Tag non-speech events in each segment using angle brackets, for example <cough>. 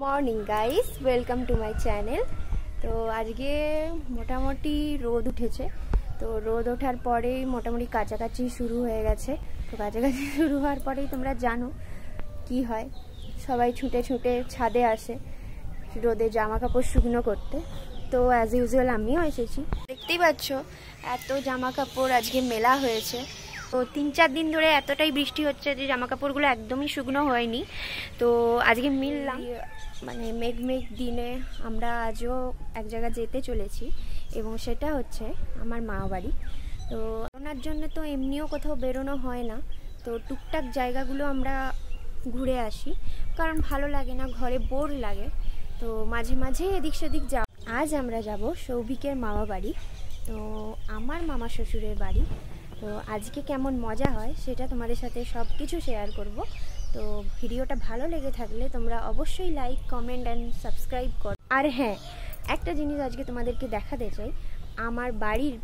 Morning guys welcome to my channel তো আজকে মোটামুটি রোদ উঠেছে তো রোদ ওঠার পরেই মোটামুটি কাছাকাছি শুরু হয়ে গেছে তো কাছাকাছি <laughs> শুরু হওয়ার পরেই তোমরা জানো কি হয় সবাই ছুটে ছুটে ছাদে আসে রোদে জামা কাপড় শুকনো করতে তো অ্যাজ ইউজুয়াল আমিও এসেছি দেখতেই পাচ্ছ এত জামা কাপড় আজকে মেলা হয়েছে তো তিন চার দিন ধরে এতটাই বৃষ্টি হচ্ছে যে জামা কাপড়গুলো একদমই শুকনো হয়নি তো আজকে মিললাম মানে মেঘ মেঘ দিনে আমরা আজও এক জায়গা যেতে চলেছি এবং সেটা হচ্ছে আমার মা বাড়ি তো ওনার জন্য তো এমনিও কোথাও বেরোনো হয় না তো টুকটাক জায়গাগুলো আমরা ঘুরে আসি কারণ ভালো লাগে না ঘরে বোর লাগে তো মাঝে মাঝে এদিক সেদিক যাব আজ আমরা যাব সৌভিকের মামা বাড়ি তো আমার মামা শ্বশুরের বাড়ি তো আজকে কেমন মজা হয় সেটা তোমাদের সাথে সব কিছু শেয়ার করব তো ভিডিওটা ভালো লেগে থাকলে তোমরা অবশ্যই লাইক কমেন্ট অ্যান্ড সাবস্ক্রাইব করো আর হ্যাঁ একটা জিনিস আজকে তোমাদেরকে দেখাতে চাই আমার বাড়ির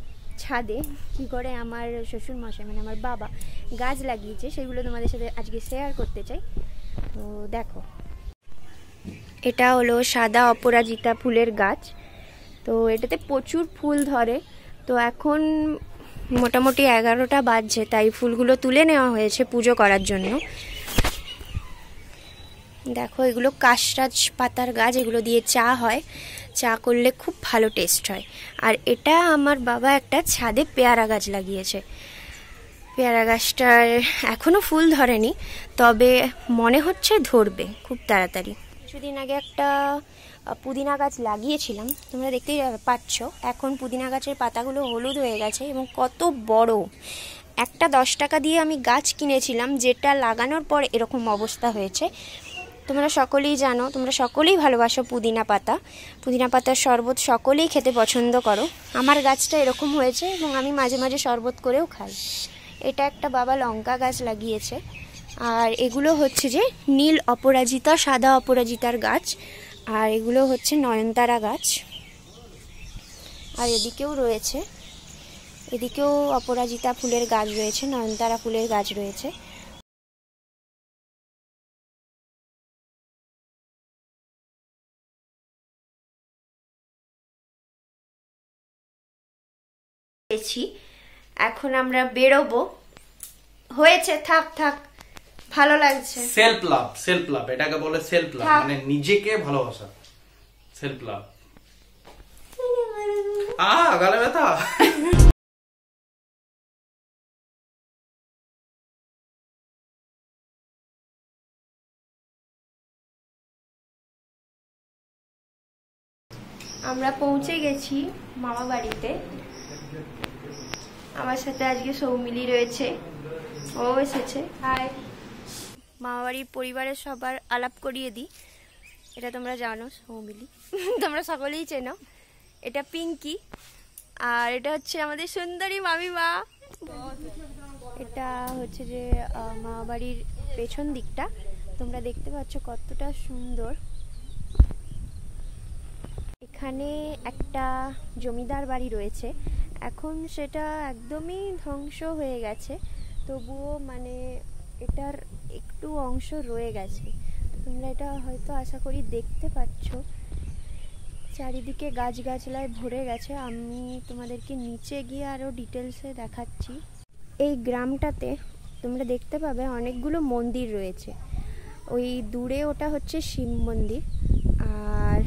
ছাদে কি করে আমার শ্বশুর মশাই মানে আমার বাবা গাছ লাগিয়েছে সেগুলো তোমাদের সাথে আজকে শেয়ার করতে চাই তো দেখো এটা হলো সাদা অপরাজিতা ফুলের গাছ তো এটাতে প্রচুর ফুল ধরে তো এখন মোটামুটি এগারোটা বাজছে তাই ফুলগুলো তুলে নেওয়া হয়েছে পুজো করার জন্য দেখো এগুলো কাশরাজ পাতার গাছ এগুলো দিয়ে চা হয় চা করলে খুব ভালো টেস্ট হয় আর এটা আমার বাবা একটা ছাদে পেয়ারা গাছ লাগিয়েছে পেয়ারা গাছটার এখনও ফুল ধরেনি তবে মনে হচ্ছে ধরবে খুব তাড়াতাড়ি কিছুদিন আগে একটা পুদিনা গাছ লাগিয়েছিলাম তোমরা দেখতেই পাচ্ছ এখন পুদিনা গাছের পাতাগুলো হলুদ হয়ে গেছে এবং কত বড় একটা দশ টাকা দিয়ে আমি গাছ কিনেছিলাম যেটা লাগানোর পর এরকম অবস্থা হয়েছে তোমরা সকলেই জানো তোমরা সকলেই ভালোবাসো পুদিনা পাতা পুদিনা পাতার শরবত সকলেই খেতে পছন্দ করো আমার গাছটা এরকম হয়েছে এবং আমি মাঝে মাঝে শরবত করেও খাই এটা একটা বাবা লঙ্কা গাছ লাগিয়েছে আর এগুলো হচ্ছে যে নীল অপরাজিতা সাদা অপরাজিতার গাছ আর এগুলো হচ্ছে নয়নতারা গাছ আর এদিকেও রয়েছে এদিকেও অপরাজিতা ফুলের গাছ রয়েছে নয়নতারা ফুলের গাছ রয়েছে এখন আমরা বেরোবো হয়েছে থাক থাক ভালো লাগছে সেলফ লাভ সেলফ লাভ এটাকে বলে সেলফ লাভ হ্যাঁ। মানে নিজেকে ভালোবাসা সেলফ লাভ আ গালে ব্যথা আমরা পৌঁছে গেছি মামা বাড়িতে আমার সাথে আজকে সৌমিলি রয়েছে ও এসেছে হাই মামাবাড়ির পরিবারের সবার আলাপ করিয়ে দিই এটা তোমরা জানো সৌমিলি <laughs> তোমরা সকলেই চেনো এটা পিঙ্কি আর এটা হচ্ছে আমাদের সুন্দরী মামি মা এটা হচ্ছে যে মামাবাড়ির পেছন দিকটা তোমরা দেখতে পাচ্ছ কতটা সুন্দর এখানে একটা জমিদার বাড়ি রয়েছে এখন সেটা একদমই ধ্বংস হয়ে গেছে তবুও মানে এটার একটু অংশ রয়ে গেছে তোমরা এটা হয়তো আশা করি দেখতে পাচ্ছ চারিদিকে গাছগাছলায় ভরে গেছে আমি তোমাদেরকে নিচে গিয়ে আরও ডিটেলসে দেখাচ্ছি এই গ্রামটাতে তোমরা দেখতে পাবে অনেকগুলো মন্দির রয়েছে ওই দূরে ওটা হচ্ছে শিব মন্দির আর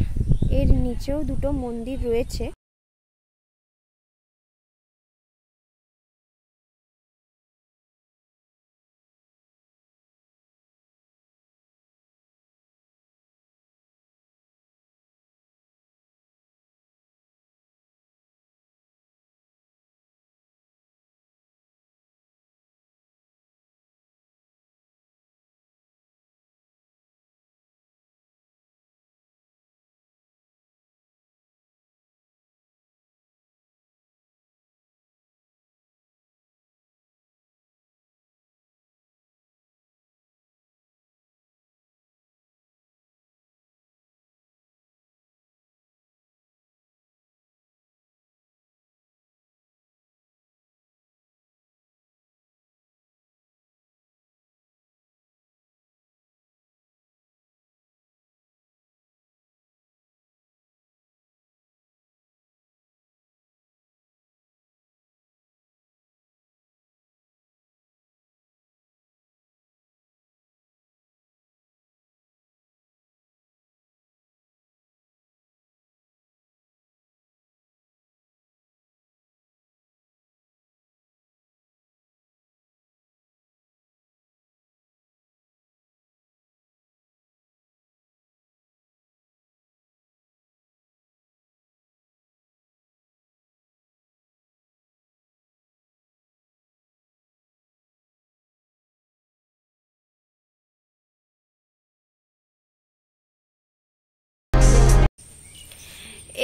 এর নিচেও দুটো মন্দির রয়েছে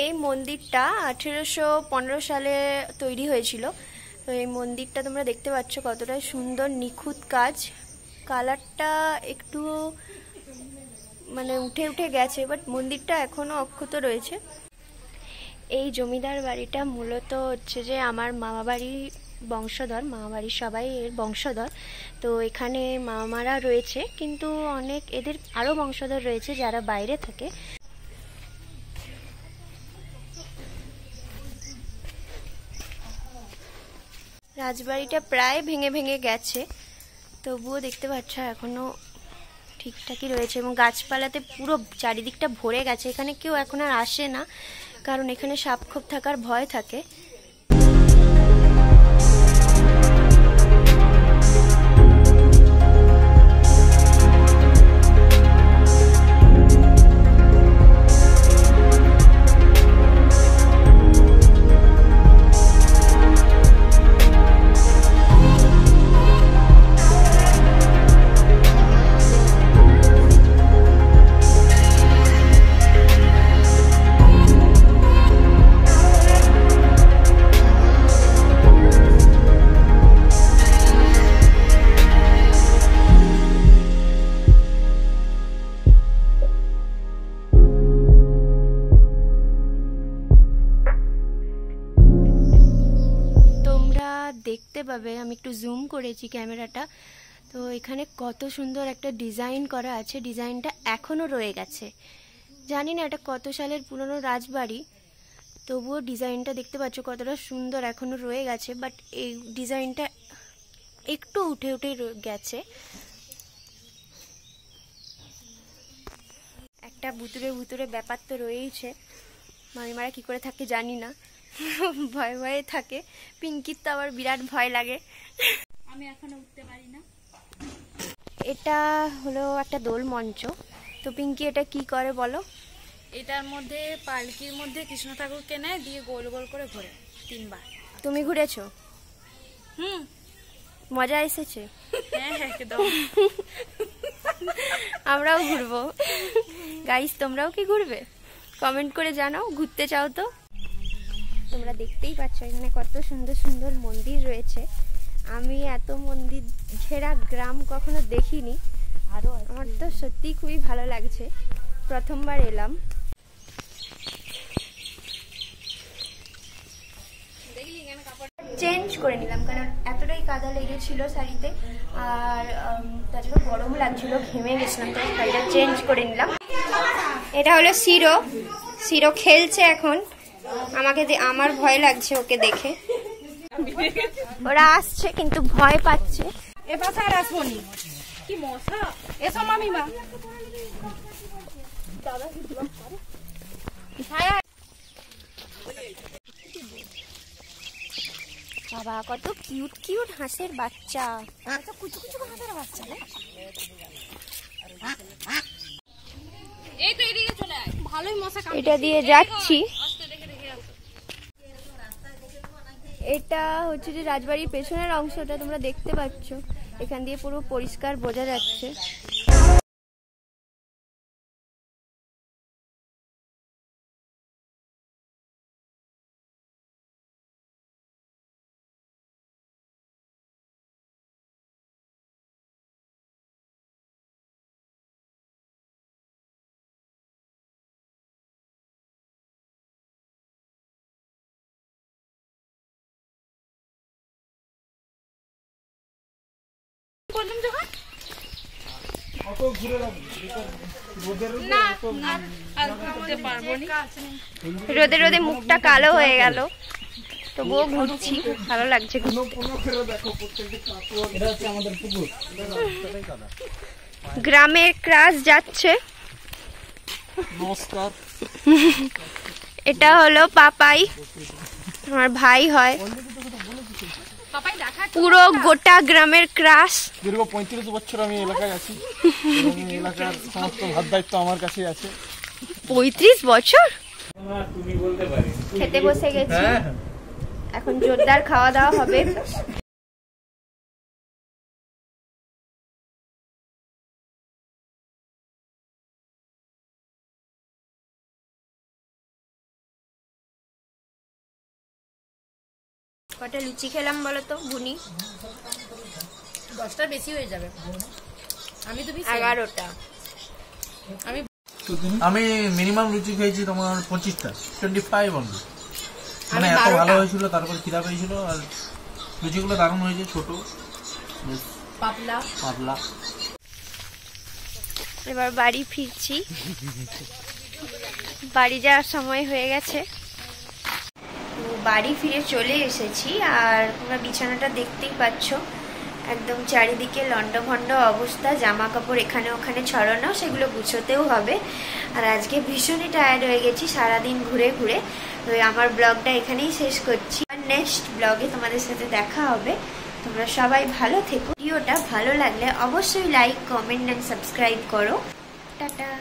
এই মন্দিরটা আঠেরোশো পনেরো সালে তৈরি হয়েছিল তো এই মন্দিরটা তোমরা দেখতে পাচ্ছ কতটা সুন্দর নিখুঁত কাজ কালারটা একটু মানে উঠে উঠে গেছে বাট মন্দিরটা এখনও অক্ষত রয়েছে এই জমিদার বাড়িটা মূলত হচ্ছে যে আমার মামা বাড়ি বংশধর মামা বাড়ির সবাই এর বংশধর তো এখানে মামারা রয়েছে কিন্তু অনেক এদের আরও বংশধর রয়েছে যারা বাইরে থাকে রাজবাড়িটা প্রায় ভেঙে ভেঙে গেছে তবুও দেখতে পাচ্ছ এখনও ঠিকঠাকই রয়েছে এবং গাছপালাতে পুরো চারিদিকটা ভরে গেছে এখানে কেউ এখন আর আসে না কারণ এখানে সাপখোপ থাকার ভয় থাকে দেখতে পাবে আমি একটু জুম করেছি ক্যামেরাটা তো এখানে কত সুন্দর একটা ডিজাইন করা আছে ডিজাইনটা এখনও রয়ে গেছে জানি না এটা কত সালের পুরনো রাজবাড়ি তবুও ডিজাইনটা দেখতে পাচ্ছ কতটা সুন্দর এখনও রয়ে গেছে বাট এই ডিজাইনটা একটু উঠে উঠে গেছে একটা ভুতুরে ভুতুরে ব্যাপার তো রয়েইছে মামিমারা কি করে থাকে জানি না <laughs> ভয় ভয়ে থাকে পিঙ্কির তো আবার বিরাট ভয় লাগে আমি এখনো উঠতে পারি না এটা হলো একটা দোল মঞ্চ তো পিঙ্কি এটা কি করে বলো এটার মধ্যে পালকির মধ্যে কৃষ্ণ ঠাকুরকে নেয় দিয়ে গোল গোল করে ঘোরে তিনবার তুমি ঘুরেছো হুম মজা এসেছে হ্যাঁ, হ্যাঁ, আমরাও ঘুরবো গাইস তোমরাও কি ঘুরবে কমেন্ট করে জানাও ঘুরতে চাও তো তোমরা দেখতেই পাচ্ছ এখানে কত সুন্দর সুন্দর মন্দির রয়েছে আমি এত মন্দির ঘেরা গ্রাম কখনো দেখিনি আরও আমার তো সত্যিই খুবই ভালো লাগছে প্রথমবার এলাম চেঞ্জ করে নিলাম কারণ এতটাই কাদা লেগেছিল শাড়িতে আর তাছাড়া গরম লাগছিল ঘেমে গেছিলাম তো শাড়িটা চেঞ্জ করে নিলাম এটা হলো সিরো সিরো খেলছে এখন আমাকে আমার ভয় লাগছে ওকে দেখে ওরা আসছে কিন্তু ভয় পাচ্ছে বাবা কত কিউট কিউট হাঁসের বাচ্চা কুচু কুচু হাঁসের বাচ্চা এটা দিয়ে যাচ্ছি এটা হচ্ছে যে রাজবাড়ির পেছনের অংশটা তোমরা দেখতে পাচ্ছ এখান দিয়ে পুরো পরিষ্কার বোঝা যাচ্ছে রোদে রোদে মুখটা কালো হয়ে গেল তবুও ঘুরছি ভালো লাগছে গ্রামের ক্রাস যাচ্ছে নমস্কার এটা হলো পাপাই আমার ভাই হয় পুরো গোটা গ্রামের ক্রাশ দীর্ঘ পঁয়ত্রিশ বছর আমি এলাকায় আছি এলাকার সমস্ত ভাত দায়িত্ব আমার কাছে আছে পঁয়ত্রিশ বছর খেতে বসে গেছি হ্যাঁ। এখন জোরদার খাওয়া দাওয়া হবে কটা লুচি খেলাম বলো তো ভুনি দশটার বেশি হয়ে যাবে আমি তুমি এগারোটা আমি আমি মিনিমাম লুচি খেয়েছি তোমার পঁচিশটা টোয়েন্টি ফাইভ অনলি মানে এত ভালো হয়েছিল তারপরে খিদা পেয়েছিল আর লুচিগুলো দারুণ হয়েছে ছোট পাতলা পাতলা এবার বাড়ি ফিরছি বাড়ি যাওয়ার সময় হয়ে গেছে বাড়ি ফিরে চলে এসেছি আর তোমরা বিছানাটা দেখতেই পাচ্ছ একদম চারিদিকে লণ্ডভণ্ড অবস্থা জামা কাপড় এখানে ওখানে ছড়ানো সেগুলো গুছোতেও হবে আর আজকে ভীষণই টায়ার্ড হয়ে গেছি সারাদিন ঘুরে ঘুরে তো আমার ব্লগটা এখানেই শেষ করছি আর নেক্সট ব্লগে তোমাদের সাথে দেখা হবে তোমরা সবাই ভালো থেকো ভিডিওটা ভালো লাগলে অবশ্যই লাইক কমেন্ট অ্যান্ড সাবস্ক্রাইব করো টাটা